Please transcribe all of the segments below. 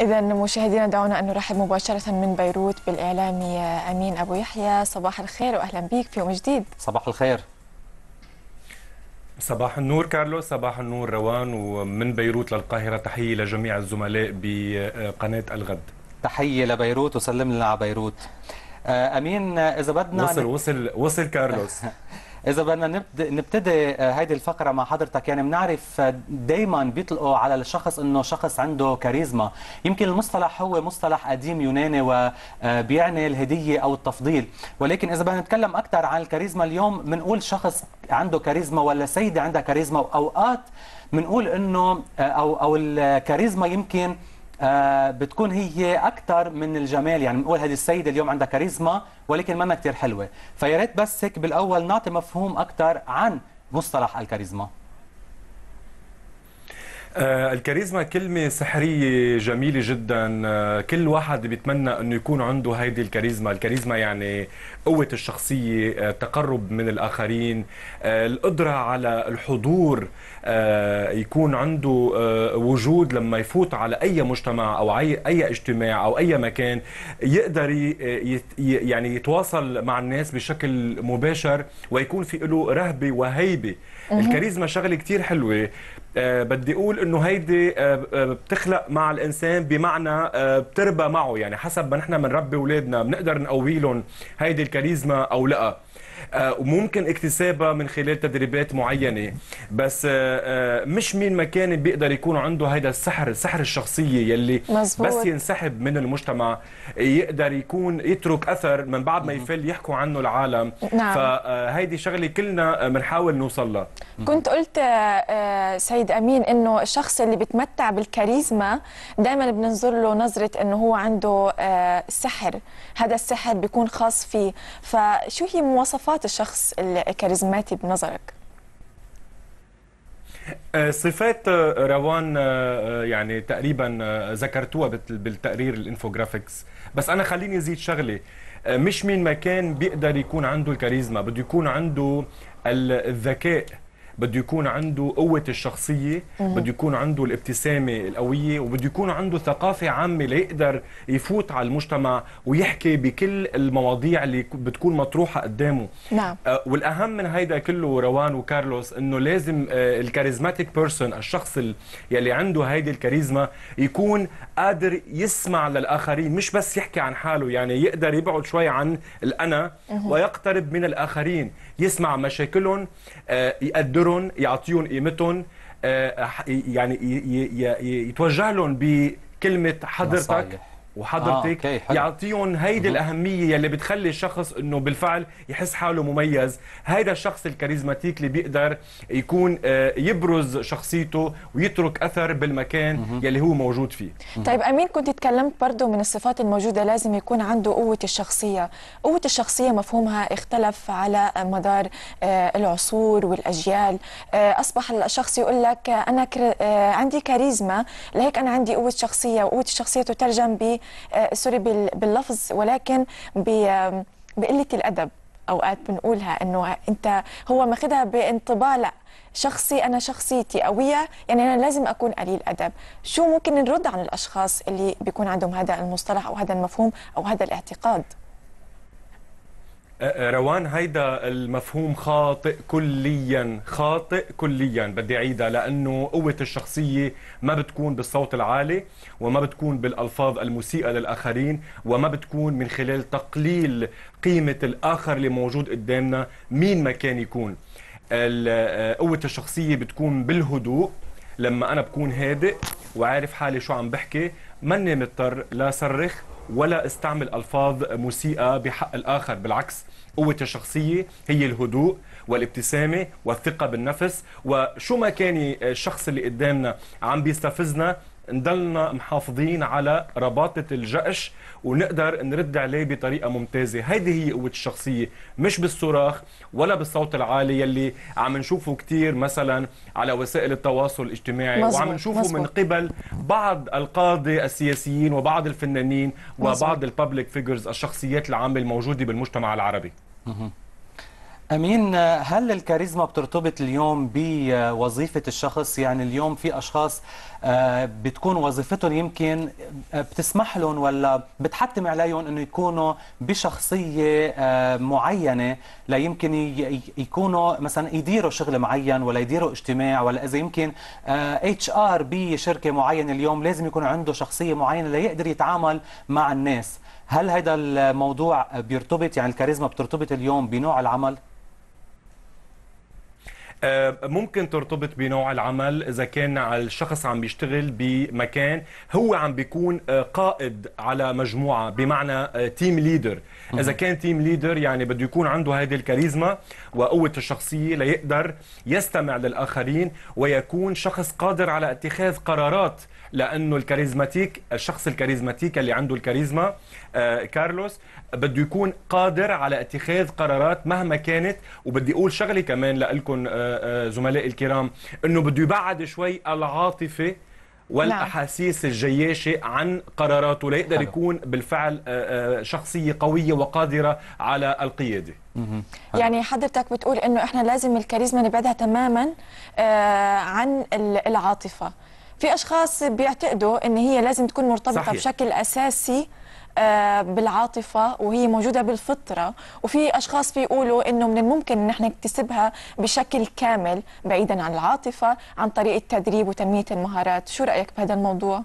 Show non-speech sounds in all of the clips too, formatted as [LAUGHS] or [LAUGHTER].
إذا مشاهدينا دعونا أن نرحب مباشرة من بيروت بالإعلامي أمين أبو يحيى صباح الخير وأهلا بك في يوم جديد صباح الخير صباح النور كارلو صباح النور روان ومن بيروت للقاهرة تحية لجميع الزملاء بقناة الغد تحية لبيروت وسلم لنا على بيروت آه، أمين إذا بدنا وصل وصل وصل كارلوس [LAUGHS] اذا بدنا نبدأ نبتدي آه، هيدي الفقره مع حضرتك يعني بنعرف آه، دائما بيطلقوا على الشخص انه شخص عنده كاريزما يمكن المصطلح هو مصطلح قديم يوناني وبيعني آه، الهديه او التفضيل ولكن اذا بدنا نتكلم اكثر عن الكاريزما اليوم بنقول شخص عنده كاريزما ولا سيده عندها كاريزما واوقات بنقول انه او او الكاريزما يمكن آه، بتكون هي اكثر من الجمال يعني بنقول هذه السيده اليوم عندها كاريزما ولكن ما كثير حلوه فيا ريت بس هيك بالاول نعطي مفهوم اكثر عن مصطلح الكاريزما آه، الكاريزما كلمة سحرية جميلة جدا آه، كل واحد بيتمنى أنه يكون عنده هيدي الكاريزما الكاريزما يعني قوة الشخصية التقرب آه، من الآخرين القدرة على الحضور يكون عنده وجود لما يفوت على أي مجتمع أو أي اجتماع أو أي مكان يقدر يعني يتواصل مع الناس بشكل مباشر ويكون في له رهبة وهيبة الكاريزما شغلة كتير حلوة آه، بدي اقول انه هيدي آه، آه، بتخلق مع الانسان بمعنى بتربى معه يعني حسب ما نحن بنربي اولادنا بنقدر نقوي لهم هيدي الكاريزما او لا آه، وممكن اكتسابها من خلال تدريبات معينه بس آه، آه، مش مين ما كان بيقدر يكون عنده هذا السحر سحر الشخصيه يلي مزبوط. بس ينسحب من المجتمع يقدر يكون يترك اثر من بعد ما يفل يحكوا عنه العالم نعم. فهيدي شغله كلنا بنحاول نوصل لها كنت قلت سيد امين انه الشخص اللي بتمتع بالكاريزما دائما بننظر له نظره انه هو عنده سحر هذا السحر بيكون خاص فيه فشو هي مواصفات صفات الشخص الكاريزماتي بنظرك؟ آه، صفات آه، روان آه، يعني تقريبا ذكرتوها بالتقرير الانفوجرافيكس بس انا خليني ازيد شغله مش مين ما كان بيقدر يكون عنده الكاريزما بده يكون عنده الذكاء بده يكون عنده قوة الشخصية بده يكون عنده الابتسامة القوية وبده يكون عنده ثقافة عامة ليقدر يفوت على المجتمع ويحكي بكل المواضيع اللي بتكون مطروحة قدامه نعم. آه، والأهم من هيدا كله روان وكارلوس أنه لازم آه، الكاريزماتيك بيرسون الشخص يلي عنده هيدي الكاريزما يكون قادر يسمع للآخرين مش بس يحكي عن حاله يعني يقدر يبعد شوي عن الأنا ويقترب من الآخرين يسمع مشاكلهم آه، يقدر يقدرهم يعطيهم قيمتهم آه، يعني يتوجه لهم بكلمه حضرتك مصالح. وحضرتك آه، يعطيهم هيدي الاهميه يلي بتخلي الشخص انه بالفعل يحس حاله مميز هيدا الشخص الكاريزماتيك اللي بيقدر يكون آه، يبرز شخصيته ويترك اثر بالمكان مه. يلي هو موجود فيه طيب امين كنت تكلمت برضه من الصفات الموجوده لازم يكون عنده قوه الشخصيه قوه الشخصيه مفهومها اختلف على مدار آه، العصور والاجيال آه، اصبح الشخص يقول لك انا عندي كاريزما لهيك انا عندي قوه شخصيه وقوه الشخصيه تترجم ب آه، سوري باللفظ ولكن بقله الادب اوقات بنقولها انه انت هو ماخذها بانطباع لا شخصي انا شخصيتي قويه يعني انا لازم اكون قليل ادب شو ممكن نرد عن الاشخاص اللي بيكون عندهم هذا المصطلح او هذا المفهوم او هذا الاعتقاد روان هيدا المفهوم خاطئ كليا خاطئ كليا بدي اعيدها لانه قوه الشخصيه ما بتكون بالصوت العالي وما بتكون بالالفاظ المسيئه للاخرين وما بتكون من خلال تقليل قيمه الاخر اللي موجود قدامنا مين ما كان يكون قوه الشخصيه بتكون بالهدوء لما انا بكون هادئ وعارف حالي شو عم بحكي ماني مضطر لا صرخ ولا استعمل ألفاظ مسيئة بحق الآخر بالعكس قوة الشخصية هي الهدوء والابتسامة والثقة بالنفس وشو ما كان الشخص اللي قدامنا عم بيستفزنا نضلنا محافظين على رباطة الجأش ونقدر نرد عليه بطريقة ممتازة هذه هي قوة الشخصية مش بالصراخ ولا بالصوت العالي يلي عم نشوفه كتير مثلا على وسائل التواصل الاجتماعي مزبوط. وعم نشوفه مزبوط. من قبل بعض القاضي السياسيين وبعض الفنانين مزبوط. وبعض الببليك فيجرز الشخصيات العامة الموجودة بالمجتمع العربي أمين هل الكاريزما بترتبط اليوم بوظيفة الشخص يعني اليوم في أشخاص آه، بتكون وظيفتهم يمكن آه، بتسمح لهم ولا بتحتم عليهم انه يكونوا بشخصيه آه، معينه لا يمكن يكونوا مثلا يديروا شغل معين ولا يديروا اجتماع ولا اذا يمكن اتش ار بشركه معينه اليوم لازم يكون عنده شخصيه معينه ليقدر يتعامل مع الناس هل هذا الموضوع بيرتبط يعني الكاريزما بترتبط اليوم بنوع العمل آه، ممكن ترتبط بنوع العمل اذا كان الشخص عم بيشتغل بمكان هو عم بيكون آه، قائد على مجموعه بمعنى تيم آه، ليدر اذا كان تيم ليدر يعني بده يكون عنده هذه الكاريزما وقوه الشخصيه ليقدر يستمع للاخرين ويكون شخص قادر على اتخاذ قرارات لانه الكاريزماتيك الشخص الكاريزماتيك اللي عنده الكاريزما كارلوس بده يكون قادر على اتخاذ قرارات مهما كانت وبدي اقول شغله كمان لكم آه، زملائي الكرام انه بده يبعد شوي العاطفه والاحاسيس نعم. الجياشه عن قراراته ليقدر يكون بالفعل آه، آه، شخصيه قويه وقادره على القياده يعني حضرتك بتقول انه احنا لازم الكاريزما نبعدها تماما عن العاطفه في اشخاص بيعتقدوا ان هي لازم تكون مرتبطه صحيح. بشكل اساسي آه، بالعاطفه وهي موجوده بالفطره وفي اشخاص بيقولوا انه من الممكن ان احنا نكتسبها بشكل كامل بعيدا عن العاطفه عن طريق التدريب وتنميه المهارات شو رايك بهذا الموضوع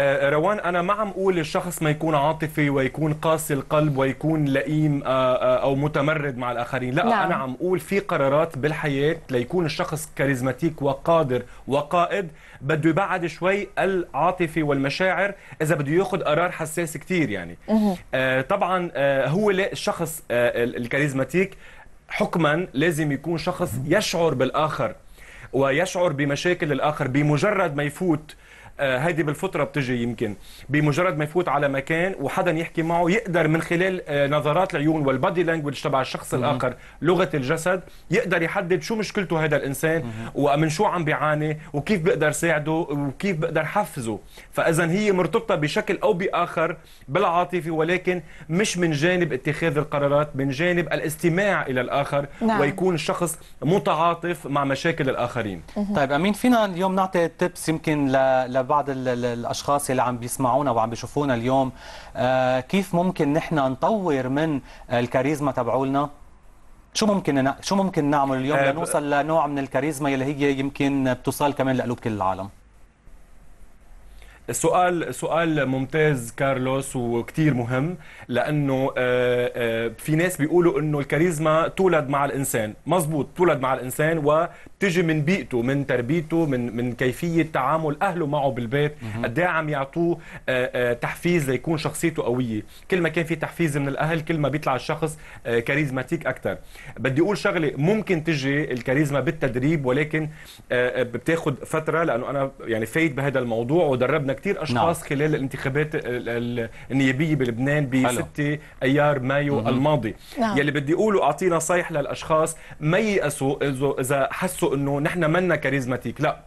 آه، روان انا ما عم اقول الشخص ما يكون عاطفي ويكون قاسي القلب ويكون لئيم آه، آه، او متمرد مع الاخرين لا لا. نعم. انا عم اقول في قرارات بالحياه ليكون الشخص كاريزماتيك وقادر وقائد بده يبعد شوي العاطفه والمشاعر اذا بده ياخذ قرار حساس كثير يعني آه طبعا هو الشخص الكاريزماتيك حكما لازم يكون شخص يشعر بالاخر ويشعر بمشاكل الاخر بمجرد ما يفوت آه، هيدي بالفطره بتجي يمكن بمجرد ما يفوت على مكان وحدا يحكي معه يقدر من خلال آه، نظرات العيون والبادي لانجوج تبع الشخص الاخر لغه الجسد يقدر يحدد شو مشكلته هذا الانسان ومن شو عم بيعاني وكيف بقدر ساعده وكيف بقدر حفزه فاذا هي مرتبطه بشكل او باخر بالعاطفه ولكن مش من جانب اتخاذ القرارات من جانب الاستماع الى الاخر نعم. ويكون الشخص متعاطف مع مشاكل الاخرين طيب امين فينا اليوم نعطي تبس يمكن ل... لبعض الاشخاص اللي عم بيسمعونا وعم بيشوفونا اليوم آه، كيف ممكن نحن نطور من الكاريزما تبعولنا شو ممكن شو ممكن نعمل اليوم آه، لنوصل لنوع من الكاريزما اللي هي يمكن بتوصل كمان لقلوب كل العالم سؤال سؤال ممتاز كارلوس وكثير مهم لانه آه، آه، في ناس بيقولوا انه الكاريزما تولد مع الانسان مزبوط تولد مع الانسان وبتجي من بيئته من تربيته من من كيفيه تعامل اهله معه بالبيت قد إيه عم يعطوه آه، تحفيز ليكون شخصيته قويه كل ما كان في تحفيز من الاهل كل ما بيطلع الشخص كاريزماتيك اكثر بدي اقول شغله ممكن تجي الكاريزما بالتدريب ولكن بتاخذ فتره لانه انا يعني فايت بهذا الموضوع ودربنا لكثير نعم. اشخاص نعم. خلال الانتخابات النيابيه بلبنان ب 6 ايار مايو مم. الماضي نعم. يلي بدي اقوله اعطي نصايح للاشخاص ما ييأسوا اذا حسوا انه نحن منا كاريزماتيك لا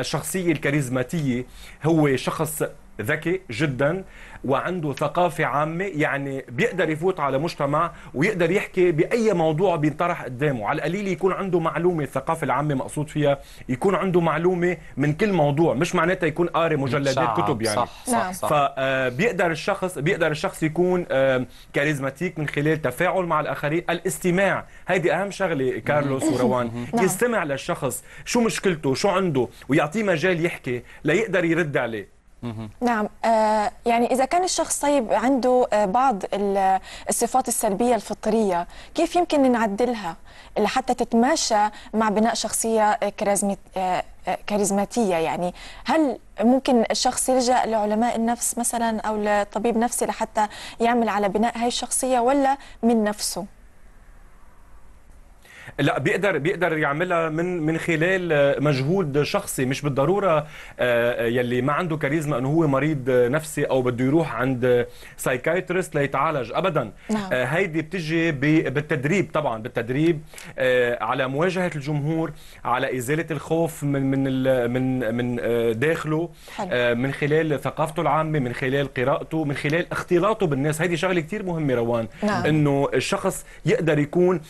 الشخصيه الكاريزماتيه هو شخص ذكي جدا وعنده ثقافة عامة يعني بيقدر يفوت على مجتمع ويقدر يحكي بأي موضوع بينطرح قدامه على القليل يكون عنده معلومة الثقافة العامة مقصود فيها يكون عنده معلومة من كل موضوع مش معناتها يكون قاري مجلدات كتب يعني صح صح, نعم. صح. فبيقدر آه، الشخص بيقدر الشخص يكون آه، كاريزماتيك من خلال تفاعل مع الآخرين الاستماع هيدي أهم شغلة كارلوس وروان نعم. يستمع للشخص شو مشكلته شو عنده ويعطيه مجال يحكي ليقدر يرد عليه نعم آه، يعني إذا كان الشخص طيب عنده آه، بعض الصفات السلبية الفطرية كيف يمكن نعدلها لحتى تتماشى مع بناء شخصية آه، كاريزماتية يعني هل ممكن الشخص يلجأ لعلماء النفس مثلا أو لطبيب نفسي لحتى يعمل على بناء هاي الشخصية ولا من نفسه؟ لا بيقدر بيقدر يعملها من من خلال آه، مجهود شخصي مش بالضروره آه، آه، يلي ما عنده كاريزما انه هو مريض نفسي او بده يروح عند سايكايترست ليتعالج ابدا نعم. هيدي بتجي بالتدريب طبعا بالتدريب على مواجهه الجمهور على ازاله الخوف من من من من داخله من خلال ثقافته العامه من خلال قراءته من خلال اختلاطه بالناس هيدي شغله كثير مهمه روان نعم. انه الشخص يقدر يكون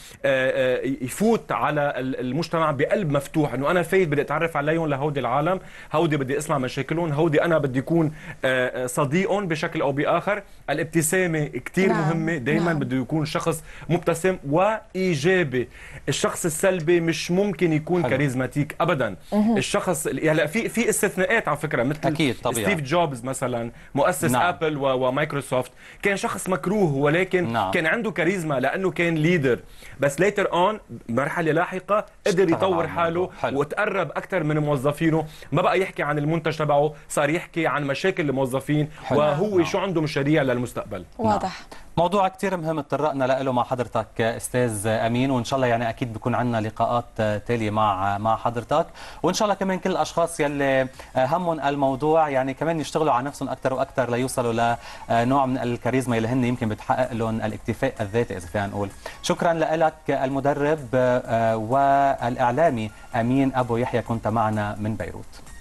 يفوت على المجتمع بقلب مفتوح انه انا فايت بدي اتعرف عليهم لهودي العالم هودي بدي اسمع مشاكلهم هودي انا بدي اكون آه، آه، صديقهم بشكل او باخر الابتسامه كثير نعم. مهمه دائما نعم. بده يكون شخص مبتسم وايجابي الشخص السلبي مش ممكن يكون حلو. كاريزماتيك ابدا مه. الشخص هلا يعني في في استثناءات على فكره مثل أكيد طبيعي. ستيف جوبز مثلا مؤسس نعم. ابل ومايكروسوفت كان شخص مكروه ولكن نعم. كان عنده كاريزما لانه كان ليدر بس ليتر اون مرحله لاحقه قدر يطور حاله حلو. وتقرب اكثر من موظفينه ما بقى يحكي عن المنتج تبعه صار يحكي عن مشاكل الموظفين حلو. وهو نعم. شو عنده مشاريع للمستقبل واضح نعم. موضوع كثير مهم تطرقنا له مع حضرتك استاذ امين وان شاء الله يعني اكيد بكون عندنا لقاءات آه، تاليه مع آه، مع حضرتك وان شاء الله كمان كل الاشخاص يلي آه، همهم الموضوع يعني كمان يشتغلوا على نفسهم اكثر واكثر ليوصلوا لنوع من الكاريزما اللي هن يمكن بتحقق لهم الاكتفاء الذاتي اذا فينا نقول شكرا لك المدرب والاعلامي امين ابو يحيى كنت معنا من بيروت